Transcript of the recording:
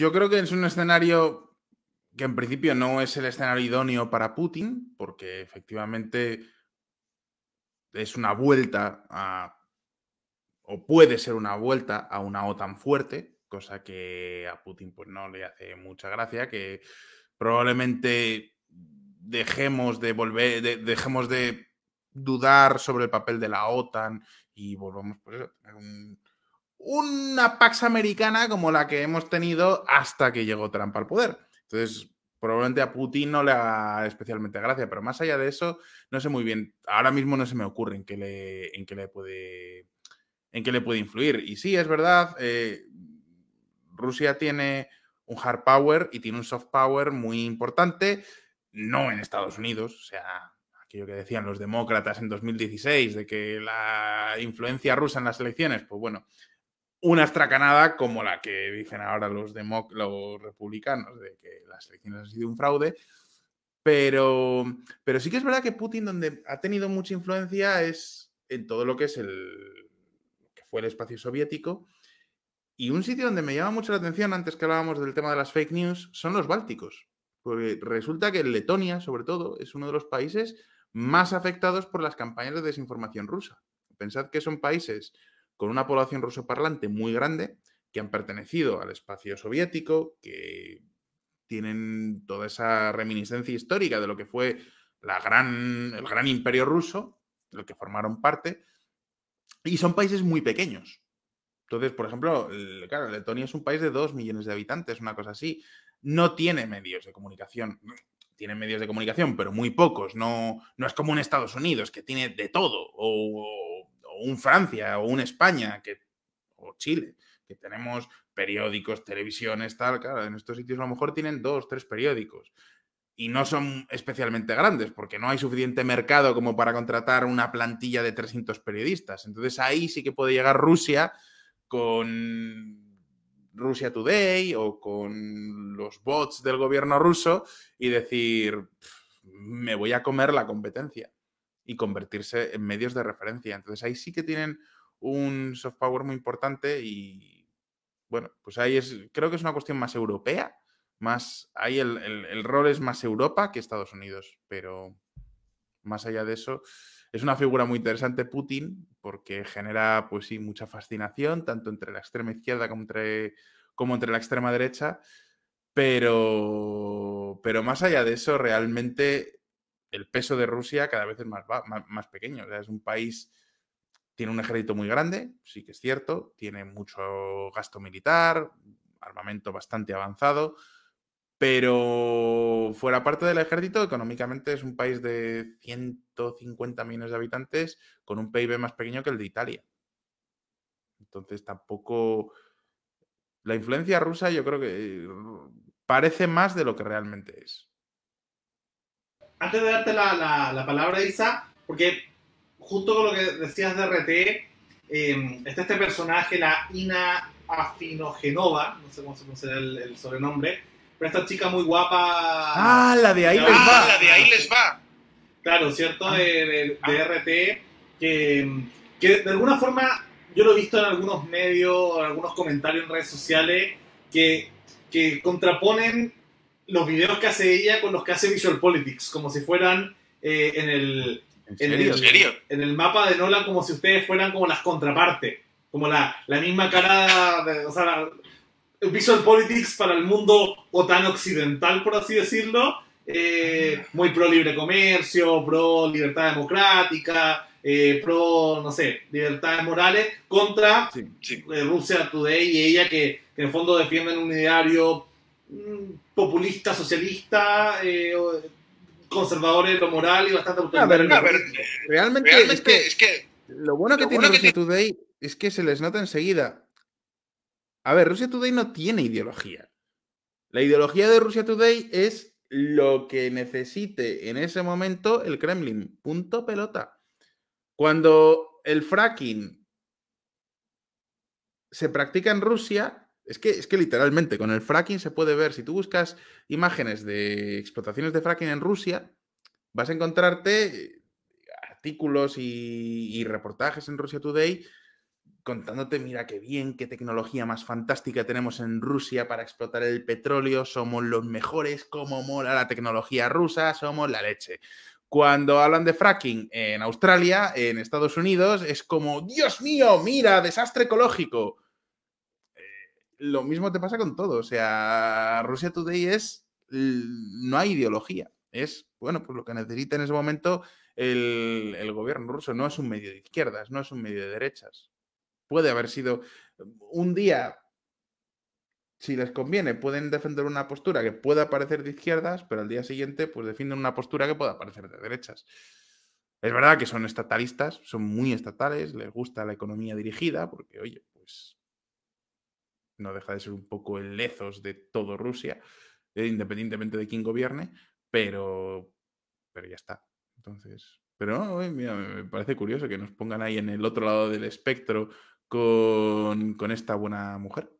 yo creo que es un escenario que en principio no es el escenario idóneo para Putin, porque efectivamente es una vuelta a, o puede ser una vuelta a una OTAN fuerte, cosa que a Putin pues no le hace mucha gracia, que probablemente dejemos de volver, dejemos de dudar sobre el papel de la OTAN y volvamos por pues, a un, una Pax americana como la que hemos tenido hasta que llegó Trump al poder. Entonces, probablemente a Putin no le haga especialmente gracia, pero más allá de eso, no sé muy bien. Ahora mismo no se me ocurre en qué le, en le puede en le puede influir. Y sí, es verdad, eh, Rusia tiene un hard power y tiene un soft power muy importante, no en Estados Unidos, o sea, aquello que decían los demócratas en 2016 de que la influencia rusa en las elecciones, pues bueno, una estracanada como la que dicen ahora los, los republicanos, de que las elecciones han sido un fraude. Pero, pero sí que es verdad que Putin, donde ha tenido mucha influencia, es en todo lo que es el que fue el espacio soviético. Y un sitio donde me llama mucho la atención, antes que hablábamos del tema de las fake news, son los Bálticos. Porque resulta que Letonia, sobre todo, es uno de los países más afectados por las campañas de desinformación rusa. Pensad que son países con una población ruso parlante muy grande que han pertenecido al espacio soviético, que tienen toda esa reminiscencia histórica de lo que fue la gran, el gran imperio ruso, lo que formaron parte, y son países muy pequeños. Entonces, por ejemplo, claro, Letonia es un país de dos millones de habitantes, una cosa así. No tiene medios de comunicación. Tiene medios de comunicación, pero muy pocos. No, no es como en Estados Unidos, que tiene de todo. O, un Francia o un España que, o Chile, que tenemos periódicos, televisiones, tal, claro, en estos sitios a lo mejor tienen dos, tres periódicos y no son especialmente grandes porque no hay suficiente mercado como para contratar una plantilla de 300 periodistas. Entonces ahí sí que puede llegar Rusia con Rusia Today o con los bots del gobierno ruso y decir, me voy a comer la competencia y convertirse en medios de referencia. Entonces ahí sí que tienen un soft power muy importante y bueno, pues ahí es, creo que es una cuestión más europea, más, ahí el, rol es más Europa que Estados Unidos, pero más allá de eso, es una figura muy interesante Putin porque genera, pues sí, mucha fascinación, tanto entre la extrema izquierda como entre, como entre la extrema derecha, pero, pero más allá de eso, realmente el peso de Rusia cada vez es más, pequeño. es un país, tiene un ejército muy grande, sí que es cierto, tiene mucho gasto militar, armamento bastante avanzado, pero fuera parte del ejército, económicamente es un país de 150 millones de habitantes con un PIB más pequeño que el de Italia. Entonces tampoco... La influencia rusa yo creo que eh, parece más de lo que realmente es antes de darte la, la, la palabra, Isa, porque justo con lo que decías de RT, em, está este personaje, la Ina Afinogenova, no sé cómo se pronuncia el, el, sobrenombre, pero esta chica muy guapa. Ah, la de ahí ah, les va. Ah, la de ahí ah, les va. Claro, ¿cierto? Ah. de, RT, que, que de alguna forma yo lo he visto en algunos medios, en algunos comentarios en redes sociales, que, que contraponen los videos que hace ella con los que hace Visual Politics, como si fueran eh, en, el, ¿En, el, mapa de Nolan, como si ustedes fueran como las contrapartes, como la, la misma cara, de, o Visual Politics para el mundo OTAN occidental, por así decirlo, eh, muy pro libre comercio, pro libertad democrática, eh, pro, no sé, libertades morales, contra Rusia Today y ella que, que, en el fondo defienden un ideario Mm, populista, socialista, ...conservador eh, conservadores lo moral y bastante ah, no, realmente, es, que, lo bueno que tiene Rusia Today es que se les nota enseguida. A ver, Rusia Today no tiene ideología. La ideología de Rusia Today es lo que necesite en ese momento el Kremlin. Punto pelota. Cuando el fracking se practica en Rusia, es que, es que literalmente con el fracking se puede ver, si tú buscas imágenes de explotaciones de fracking en Rusia, vas a encontrarte eh, artículos y, reportajes en Russia Today contándote, mira qué bien, qué tecnología más fantástica tenemos en Rusia para explotar el petróleo, somos los mejores, cómo mola la tecnología rusa, somos la leche. Cuando hablan de fracking en Australia, en Estados Unidos, es como, Dios mío, mira, desastre ecológico lo mismo te pasa con todo. O sea, Rusia Today es. No hay ideología. Es, bueno, pues lo que necesita en ese momento el, el gobierno ruso. No es un medio de izquierdas, no es un medio de derechas. Puede haber sido un día si les conviene, pueden defender una postura que pueda parecer de izquierdas, pero al día siguiente, pues defienden una postura que pueda parecer de derechas. Es verdad que son estatalistas, son muy estatales, les gusta la economía dirigida, porque, oye, pues no deja de ser un poco el lezos de todo Rusia, eh, independientemente de quién gobierne, pero, pero ya está. Entonces, pero me parece curioso que nos pongan ahí en el otro lado del espectro con, con esta buena mujer.